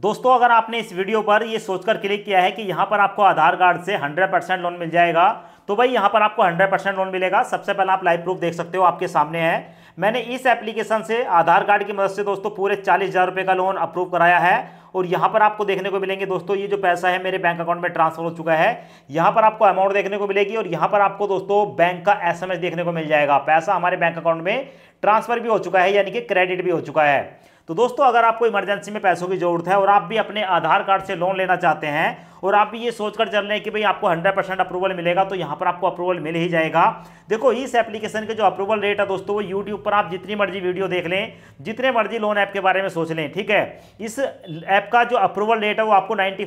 दोस्तों अगर आपने इस वीडियो पर ये सोचकर क्लिक किया है कि यहाँ पर आपको आधार कार्ड से 100 परसेंट लोन मिल जाएगा तो भाई यहाँ पर आपको 100 परसेंट लोन मिलेगा सबसे पहले आप लाइव प्रूफ देख सकते हो आपके सामने है मैंने इस एप्लीकेशन से आधार कार्ड की मदद से दोस्तों पूरे चालीस हज़ार रुपये का लोन अप्रूव कराया है और यहाँ पर आपको देखने को मिलेंगे दोस्तों ये जो पैसा है मेरे बैंक अकाउंट में ट्रांसफर हो चुका है यहाँ पर आपको अमाउंट देखने को मिलेगी और यहाँ पर आपको दोस्तों बैंक का एसएमएस देखने को मिल जाएगा पैसा हमारे बैंक अकाउंट में ट्रांसफर भी हो चुका है यानी कि क्रेडिट भी हो चुका है तो दोस्तों अगर आपको इमरजेंसी में पैसों की जरूरत है और आप भी अपने आधार कार्ड से लोन लेना चाहते हैं और आप भी ये सोचकर चल रहे हैं कि भाई आपको 100 परसेंट अप्रूवल मिलेगा तो यहाँ पर आपको अप्रूवल मिल ही जाएगा देखो इस एप्लीकेशन के जो अप्रूवल रेट है दोस्तों वो यूट्यूब पर आप जितनी मर्जी वीडियो देख लें जितने मर्जी लोन ऐप के बारे में सोच लें ठीक है इस ऐप का जो अप्रूवल रेट है वो आपको नाइन्टी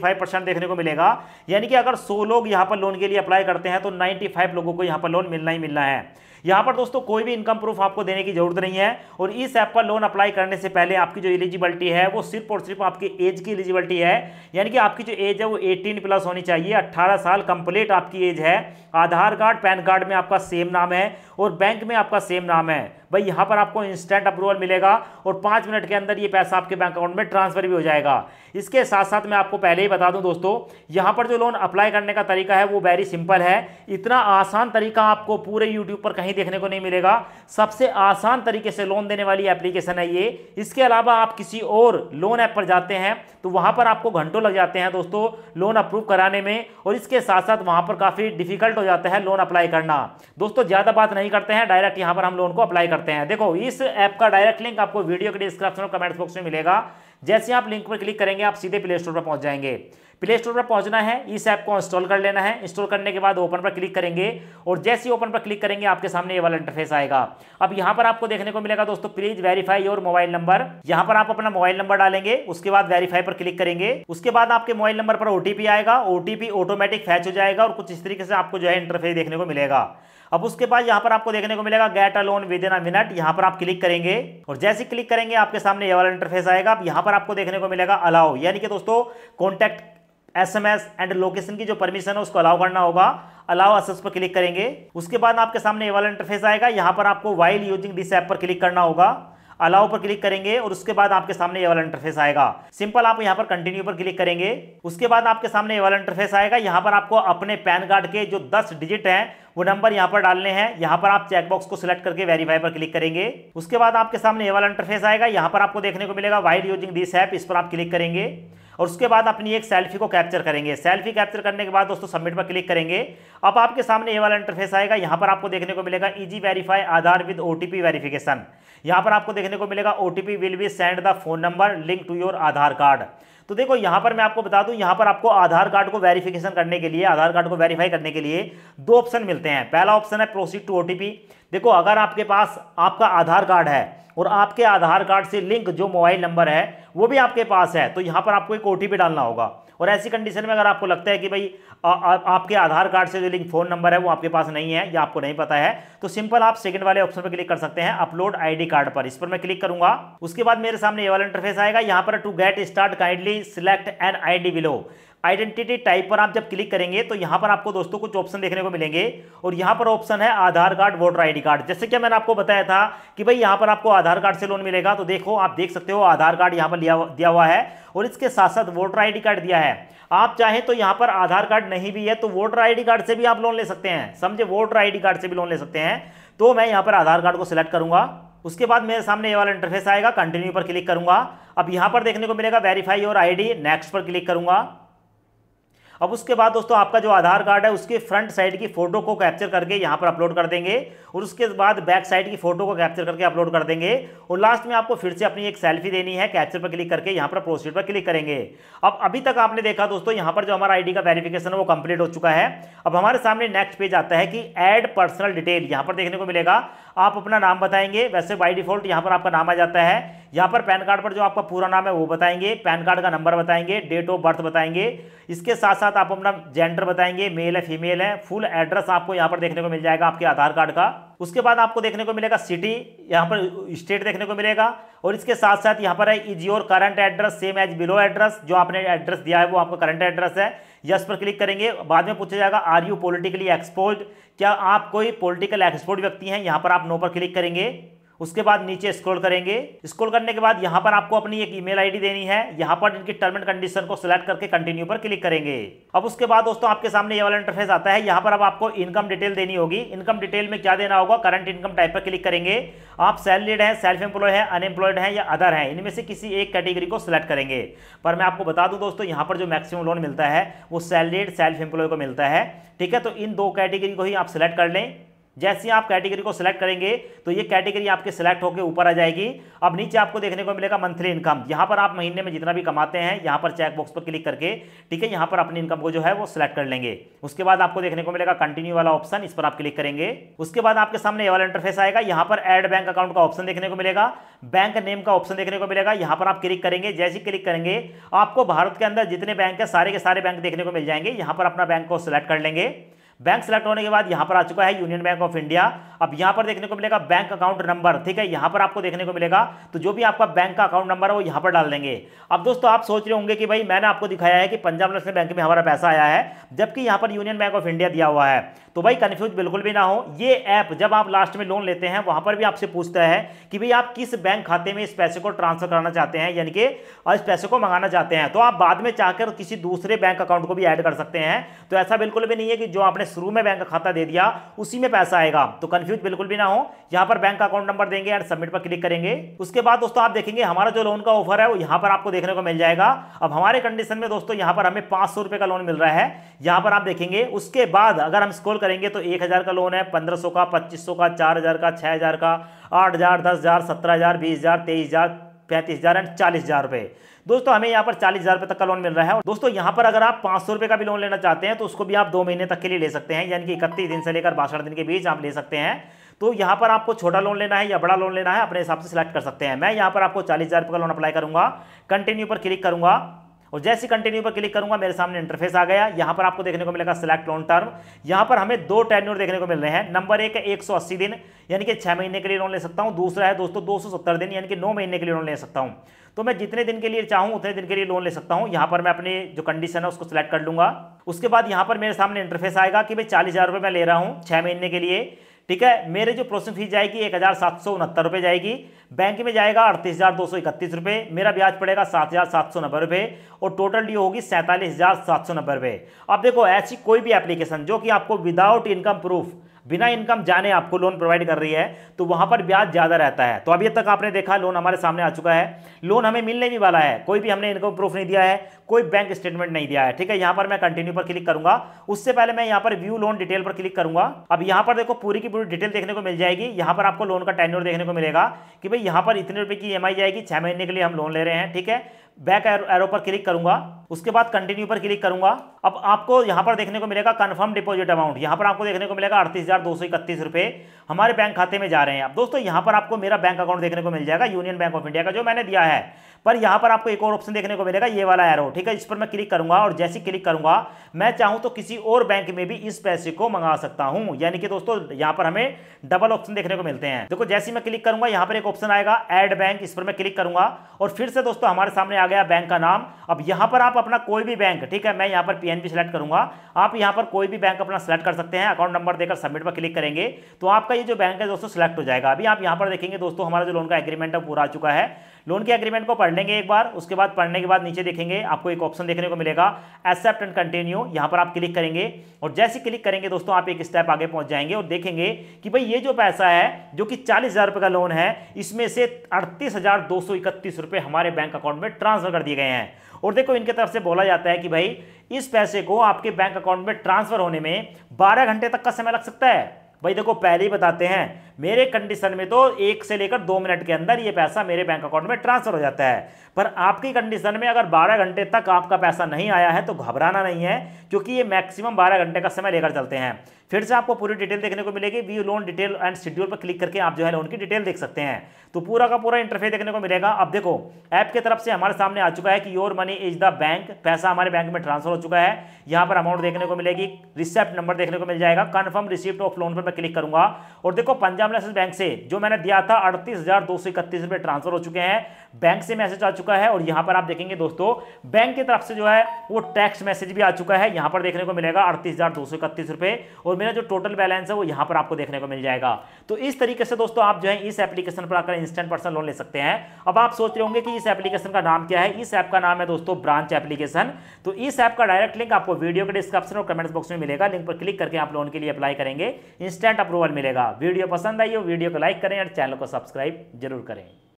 देखने को मिलेगा यानी कि अगर सौ लोग यहाँ पर लोन के लिए अप्लाई करते हैं तो नाइन्टी लोगों को यहाँ पर लोन मिलना ही मिलना है यहाँ पर दोस्तों कोई भी इनकम प्रूफ आपको देने की जरूरत नहीं है और इस ऐप पर लोन अप्लाई करने से पहले आपकी जो एलिजिबिलिटी है वो सिर्फ और सिर्फ आपकी एज की एलिजिबिलिटी है यानी कि आपकी जो एज है वो एटीन प्लस होनी चाहिए अट्ठारह साल कंप्लीट आपकी एज है आधार कार्ड पैन कार्ड में आपका सेम नाम है और बैंक में आपका सेम नाम है भाई यहां पर आपको इंस्टेंट अप्रूवल मिलेगा और पांच मिनट के अंदर ये पैसा आपके बैंक अकाउंट में ट्रांसफर भी हो जाएगा इसके साथ साथ मैं आपको पहले ही बता दूं दोस्तों यहां पर जो लोन अप्लाई करने का तरीका है वो वेरी सिंपल है इतना आसान तरीका आपको पूरे यूट्यूब पर कहीं देखने को नहीं मिलेगा सबसे आसान तरीके से लोन देने वाली एप्लीकेशन है ये इसके अलावा आप किसी और लोन ऐप पर जाते हैं तो वहां पर आपको घंटों लग जाते हैं दोस्तों लोन अप्रूव कराने में और इसके साथ साथ वहां पर काफ़ी डिफिकल्ट हो जाता है लोन अप्लाई करना दोस्तों ज़्यादा बात नहीं करते हैं डायरेक्ट यहां पर हम लोन को अप्लाई करते करते हैं देखो इस ऐप का डायरेक्ट लिंक आपको वीडियो के डिस्क्रिप्शन और कमेंट बॉक्स में मिलेगा जैसे आप लिंक पर क्लिक करेंगे आप सीधे प्ले स्टोर पर पहुंच जाएंगे प्ले स्टोर पर पहुंचना है इस ऐप को इंस्टॉल कर लेना है इंस्टॉल करने के बाद ओपन पर क्लिक करेंगे और जैसे ही ओपन पर क्लिक करेंगे आपके सामने ये वाला इंटरफेस आएगा अब यहां पर आपको देखने को मिलेगा दोस्तों please verify your mobile number यहां पर आप अपना मोबाइल नंबर डालेंगे उसके बाद वेरीफाई पर क्लिक करेंगे उसके बाद आपके मोबाइल नंबर पर ओटीपी आएगा ओटीपी ऑटोमेटिक फैच हो जाएगा और कुछ इस तरीके से आपको जो है इंटरफेस देखने को मिलेगा अब उसके बाद यहाँ पर आपको देखने को मिलेगा get a loan within a minute यहाँ पर आप क्लिक करेंगे और जैसे क्लिक करेंगे आपके सामने ये वाला इंटरफेस आएगा अब यहाँ पर आपको देखने को मिलेगा अलाउ यानी कि दोस्तों कॉन्टैक्ट एसएमएस एंड लोकेशन की जो परमिशन है उसको अलाउ करना होगा अलाउ असेस पर क्लिक करेंगे उसके बाद आपके सामने ये वाला इंटरफेस आएगा यहाँ पर आपको वाइल यूजिंग दिस ऐप पर क्लिक करना होगा अलाउ पर क्लिक करेंगे और उसके बाद आपके सामने ये वाला इंटरफेस आएगा सिंपल आप यहाँ पर कंटिन्यू पर क्लिक करेंगे उसके बाद आपके सामने ये वाला इंटरफेस आएगा यहाँ पर आपको अपने पैन कार्ड के जो दस डिजिट हैं वो नंबर यहाँ पर डालने हैं यहाँ पर आप चेकबॉक्स को सिलेक्ट करके वेरीफाई पर क्लिक करेंगे उसके बाद आपके सामने ये वाला इंटरफेस आएगा यहाँ पर आपको देखने को मिलेगा वाइड यूजिंग दिस ऐप इस पर आप क्लिक करेंगे और उसके बाद अपनी एक सेल्फी को कैप्चर करेंगे सेल्फी कैप्चर करने के बाद दोस्तों सबमिट पर क्लिक करेंगे अब आपके सामने ये वाला इंटरफेस आएगा यहाँ पर आपको देखने को मिलेगा easy verify Aadhaar with O verification यहाँ पर आपको देखने को मिलेगा O will be send the phone number link to your Aadhaar card तो देखो यहाँ पर मैं आपको बता दूँ यहाँ पर आपको आधार कार्ड को वेरिफिकेशन करने के लिए आधार कार्ड को वेरीफाई करने के लिए दो ऑप्शन मिलते हैं पहला ऑप्शन है प्रोसीड टू ओ देखो अगर आपके पास आपका आधार कार्ड है और आपके आधार कार्ड से लिंक जो मोबाइल नंबर है वो भी आपके पास है तो यहाँ पर आपको एक ओ डालना होगा और ऐसी कंडीशन में अगर आपको लगता है कि भाई आ, आ, आपके आधार कार्ड से जो लिंक फ़ोन नंबर है वो आपके पास नहीं है या आपको नहीं पता है तो सिंपल आप सेकंड वाले ऑप्शन पर क्लिक कर सकते हैं अपलोड आईडी कार्ड पर इस पर मैं क्लिक करूंगा उसके बाद मेरे सामने ये वाला इंटरफेस आएगा यहां पर to get start kindly select an ID below identity type पर आप जब क्लिक करेंगे तो यहाँ पर आपको दोस्तों कुछ ऑप्शन देखने को मिलेंगे और यहाँ पर ऑप्शन है Aadhaar card voter ID card जैसे कि मैंने आपको बताया था कि भाई यहाँ पर आपको आधार कार्ड से लोन मिलेगा तो देखो आप देख सकते हो आधार कार्ड यहाँ पर लिया दिया हुआ है और इसके साथ साथ वोटर आई कार्ड दिया है आप चाहे तो यहाँ पर आधार कार्ड नहीं भी है तो वोटर आई कार्ड से भी आप लोन ले सकते हैं समझे वोटर आई कार्ड से भी लोन ले सकते हैं तो मैं यहां पर आधार कार्ड को सिलेक्ट करूंगा उसके बाद मेरे सामने ये वाला इंटरफेस आएगा कंटिन्यू पर क्लिक करूंगा अब यहाँ पर देखने को मिलेगा वेरीफाई और आईडी नेक्स्ट पर क्लिक करूंगा अब उसके बाद दोस्तों आपका जो आधार कार्ड है उसके फ्रंट साइड की फोटो को कैप्चर करके यहाँ पर अपलोड कर देंगे और उसके बाद बैक साइड की फोटो को कैप्चर करके अपलोड कर देंगे और लास्ट में आपको फिर से अपनी एक सेल्फी देनी है कैप्चर पर क्लिक करके यहाँ पर प्रोसीड पर क्लिक करेंगे अब अभी तक आपने देखा दोस्तों यहाँ पर जो हमारा आई का वेरिफिकेशन है वो कंप्लीट हो चुका है अब हमारे सामने नेक्स्ट पेज आता है कि एड पर्सनल डिटेल यहाँ पर देखने को मिलेगा आप अपना नाम बताएंगे वैसे बाई डिफॉल्ट यहाँ पर आपका नाम आ जाता है यहाँ पर पैन कार्ड पर जो आपका पूरा नाम है वो बताएंगे पैन कार्ड का नंबर बताएंगे डेट ऑफ बर्थ बताएंगे इसके साथ साथ आप अपना जेंडर बताएंगे मेल है फीमेल है फुल एड्रेस आपको यहाँ पर देखने को मिल जाएगा आपके आधार कार्ड का उसके बाद आपको देखने को मिलेगा सिटी यहाँ पर स्टेट देखने को मिलेगा और इसके साथ साथ यहाँ पर है is your current address same as below address जो आपने एड्रेस दिया है वो आपका करंट एड्रेस है यस पर क्लिक करेंगे बाद में पूछा जाएगा आर यू पोलिटिकली एक्सपोज क्या आप कोई पोलिटिकल एक्सपोर्ट व्यक्ति हैं यहाँ पर आप नो पर क्लिक करेंगे उसके बाद नीचे स्क्रॉल करेंगे स्क्रॉल करने के बाद यहाँ पर आपको अपनी एक ईमेल आईडी देनी है यहाँ पर इनकी टर्म एंड कंडीशन को सिलेक्ट करके कंटिन्यू पर क्लिक करेंगे अब उसके बाद दोस्तों आपके सामने ये वाला इंटरफेस आता है यहाँ पर अब आपको इनकम डिटेल देनी होगी इनकम डिटेल में क्या देना होगा करंट इनकम टाइप पर क्लिक करेंगे आप सैलरीड हैं सेल्फ एम्प्लॉय है अनएम्प्लॉयड है या अदर है इनमें से किसी एक कैटेगरी को सिलेक्ट करेंगे पर मैं आपको बता दूं दोस्तों यहाँ पर जो मैक्सिमम लोन मिलता है वो सैलरीड सेल्फ एम्प्लॉय को मिलता है ठीक है तो इन दो कैटेगरी को ही आप सिलेक्ट कर लें जैसे आप कैटेगरी को सिलेक्ट करेंगे तो ये कैटेगरी आपके सिलेक्ट होकर ऊपर आ जाएगी अब नीचे आपको देखने को मिलेगा मंथली इनकम यहाँ पर आप महीने में जितना भी कमाते हैं यहाँ पर चेक बॉक्स पर क्लिक करके ठीक है यहाँ पर अपनी इनकम को जो है वो सिलेक्ट कर लेंगे उसके बाद आपको देखने को मिलेगा कंटिन्यू वाला ऑप्शन इस पर आप क्लिक करेंगे उसके बाद आपके सामने ये वाला इंटरफेस आएगा यहाँ पर एड बैंक अकाउंट का ऑप्शन देखने को मिलेगा बैंक नेम का ऑप्शन देखने को मिलेगा यहाँ पर आप क्लिक करेंगे जैसे क्लिक करेंगे आपको भारत के अंदर जितने बैंक है सारे के सारे बैंक देखने को मिल जाएंगे यहाँ पर अपना बैंक को सिलेक्ट कर लेंगे बैंक सेलेक्ट होने के बाद यहां पर आ चुका है यूनियन बैंक ऑफ इंडिया अब यहां पर देखने को मिलेगा बैंक अकाउंट नंबर ठीक है यहां पर आपको देखने को मिलेगा तो जो भी आपका बैंक का अकाउंट नंबर है वो यहां पर डाल देंगे अब दोस्तों आप सोच रहे होंगे कि भाई मैंने आपको दिखाया है कि पंजाब नेशनल बैंक में हमारा पैसा आया है जबकि यहां पर यूनियन बैंक ऑफ इंडिया दिया हुआ है तो भाई कन्फ्यूज बिल्कुल भी ना हो ये ऐप जब आप लास्ट में लोन लेते हैं वहां पर भी आपसे पूछता है कि भाई आप किस बैंक खाते में इस पैसे को ट्रांसफर करना चाहते हैं यानी कि इस पैसे को मंगाना चाहते हैं तो आप बाद में चाहकर किसी दूसरे बैंक अकाउंट को भी ऐड कर सकते हैं तो ऐसा बिल्कुल भी नहीं है कि जो आपने आपने शुरू में बैंक खाता दे दिया उसी में पैसा आएगा तो कंफ्यूज बिल्कुल भी ना हो यहाँ पर बैंक अकाउंट नंबर देंगे एंड सबमिट पर क्लिक करेंगे उसके बाद दोस्तों आप देखेंगे हमारा जो लोन का ऑफर है वो यहाँ पर आपको देखने को मिल जाएगा अब हमारे कंडीशन में दोस्तों यहाँ पर हमें पांच का लोन मिल रहा है यहाँ पर आप देखेंगे उसके बाद अगर हम स्कोल करेंगे तो एक का लोन है पंद्रह का पच्चीस का चार का छह का आठ हज़ार दस हज़ार सत्रह हज़ार बीस हज़ार तेईस हज़ार पैंतीस हज़ार एंड चालीस हज़ार रुपए दोस्तों हमें यहाँ पर चालीस हज़ार रुपए तक का लोन मिल रहा है और दोस्तों यहाँ पर अगर आप पांच सौ रुपए का भी लोन लेना चाहते हैं तो उसको भी आप दो महीने तक के लिए ले सकते हैं यानी कि इकतीस दिन से लेकर बासठ दिन के बीच आप ले सकते हैं तो यहाँ पर आपको छोटा लोन लेना है या बड़ा लोन लेना है अपने हिसाब से सिलेक्ट कर सकते हैं मैं यहाँ पर आपको चालीस हज़ार रुपये का लोन अप्लाई करूंगा कंटिन्यू पर क्लिक करूंगा और जैसे कंटिन्यू पर क्लिक करूंगा मेरे सामने इंटरफेस आ गया यहां पर आपको देखने को मिलेगा सिलेक्ट लोन टर्म यहां पर हमें दो टेन्योर देखने को मिल रहे हैं नंबर एक एक सौ अस्सी दिन यानी कि छह महीने के लिए लोन ले सकता हूं दूसरा है दोस्तों दो दिन यानी कि नौ महीने के लिए लोन ले सकता हूं तो मैं जितने दिन के लिए चाहूं उतने दिन के लिए लोन ले सकता हूं यहां पर मैं अपने जो कंडीशन है उसको सिलेक्ट कर लूंगा उसके बाद यहां पर मेरे सामने इंटरफेस आएगा कि भाई चालीस हज़ार रुपये मैं ले रहा हूं छह महीने के लिए ठीक है मेरे जो प्रोसेसिंग फीस जाएगी एक हज़ार सात सौ उनहत्तर रुपये जाएगी बैंक में जाएगा अड़तीस हज़ार दो सौ इकतीस रुपये मेरा ब्याज पड़ेगा सात हज़ार सात सौ नब्बे रुपये और टोटल डी होगी सैंतालीस हज़ार सात सौ नब्बे रुपये अब देखो ऐसी कोई भी एप्लीकेशन जो कि आपको विदाउट इनकम प्रूफ बिना इनकम जाने आपको लोन प्रोवाइड कर रही है तो वहां पर ब्याज ज़्यादा रहता है तो अभी तक आपने देखा लोन हमारे सामने आ चुका है लोन हमें मिलने भी वाला है कोई भी हमने इनकम प्रूफ नहीं दिया है कोई बैंक स्टेटमेंट नहीं दिया है ठीक है यहां पर मैं कंटिन्यू पर क्लिक करूंगा उससे पहले मैं यहाँ पर व्यू लोन डिटेल पर क्लिक करूंगा अब यहां पर देखो पूरी की पूरी डिटेल देखने को मिल जाएगी यहां पर आपको लोन का टेन्योर देखने को मिलेगा कि भाई यहाँ पर इतने रुपए की ई जाएगी छह महीने के लिए हम लोन ले रहे हैं ठीक है बैक एरो पर क्लिक करूंगा उसके बाद कंटिन्यू पर क्लिक करूंगा अब आपको यहां पर देखने को मिलेगा कन्फर्म डिपॉजिट अमाउंट यहां पर आपको देखने को मिलेगा अड़तीस हज़ार दो सौ इकतीस रुपए हमारे बैंक खाते में जा रहे हैं अब दोस्तों यहां पर आपको मेरा बैंक अकाउंट देखने को मिल जाएगा यूनियन बैंक ऑफ इंडिया का जो मैंने दिया है पर यहाँ पर आपको एक और ऑप्शन देखने को मिलेगा ये वाला एरो ठीक है इस पर मैं क्लिक करूंगा और जैसे क्लिक करूंगा मैं चाहूं तो किसी और बैंक में भी इस पैसे को मंगा सकता हूं यानी कि दोस्तों यहां पर हमें डबल ऑप्शन देखने को मिलते हैं देखो जैसे मैं क्लिक करूंगा यहां पर एक ऑप्शन आएगा एड बैंक इस पर मैं क्लिक करूंगा और फिर से दोस्तों हमारे सामने आ गया बैंक का नाम अब यहां पर आप अपना कोई भी बैंक ठीक है मैं यहाँ पर पीएनबी सेलेक्ट करूंगा आप यहां पर कोई भी बैंक अपना सेलेक्ट कर सकते हैं अकाउंट नंबर देकर सबमिट पर क्लिक करेंगे तो आपका ये जो बैंक है दोस्तों सेलेक्ट हो जाएगा अभी आप यहाँ पर देखेंगे दोस्तों हमारा जो लोन का एग्रीमेंट है पूरा आ चुका है लोन के एग्रीमेंट को पढ़ लेंगे एक बार उसके बाद पढ़ने के बाद नीचे देखेंगे आपको एक ऑप्शन देखने को मिलेगा एक्सेप्ट एंड कंटिन्यू यहाँ पर आप क्लिक करेंगे और जैसे क्लिक करेंगे दोस्तों आप एक स्टेप आगे पहुंच जाएंगे और देखेंगे कि भाई ये जो पैसा है जो कि चालीस हजार का लोन है इसमें से अड़तीस हजार दो सौ इकतीस हमारे बैंक अकाउंट में ट्रांसफर कर दिए गए हैं और देखो इनके तरफ से बोला जाता है कि भाई इस पैसे को आपके बैंक अकाउंट में ट्रांसफर होने में बारह घंटे तक का समय लग सकता है भाई देखो पहले ही बताते हैं मेरे कंडीशन में तो एक से लेकर दो मिनट के अंदर ये पैसा मेरे बैंक अकाउंट में ट्रांसफर हो जाता है पर आपकी कंडीशन में अगर 12 घंटे तक आपका पैसा नहीं आया है तो घबराना नहीं है क्योंकि ये मैक्सिमम 12 घंटे का समय लेकर चलते हैं फिर से आपको पूरी डिटेल देखने को मिलेगी view loan detail and schedule पर क्लिक करके आप जो है लोन की डिटेल देख सकते हैं तो पूरा का पूरा इंटरफेस देखने को मिलेगा अब देखो ऐप की तरफ से हमारे सामने आ चुका है कि your money is the bank पैसा हमारे बैंक में ट्रांसफर हो चुका है यहाँ पर अमाउंट देखने को मिलेगी रिसेप्ट नंबर देखने को मिल जाएगा कन्फर्म रिसिप्ट ऑफ लोन पर मैं क्लिक करूंगा और देखो पंजाब नेशनल बैंक से जो मैंने दिया था अड़तीस रुपए ट्रांसफर हो चुके हैं बैंक से मैसेज आ चुका है और यहाँ पर आप देखेंगे दोस्तों बैंक की तरफ से जो है वो टैक्स मैसेज भी आ चुका है यहाँ पर देखने को मिलेगा अड़तीस रुपए और और मेरा जो टोटल बैलेंस है वो यहाँ पर आपको देखने को मिल जाएगा तो इस तरीके से दोस्तों आप जो है इस एप्लीकेशन पर आकर इंस्टेंट पर्सनल लोन ले सकते हैं अब आप सोच रहे होंगे कि इस एप्लीकेशन का नाम क्या है इस ऐप का नाम है दोस्तों ब्रांच एप्लीकेशन तो इस ऐप का डायरेक्ट लिंक आपको वीडियो के डिस्क्रिप्शन और कमेंट्स बॉक्स में मिलेगा लिंक पर क्लिक करके आप लोन के लिए अप्लाई करेंगे इंस्टेंट अप्रूवल मिलेगा वीडियो पसंद आई हो वीडियो को लाइक करें और चैनल को सब्सक्राइब जरूर करें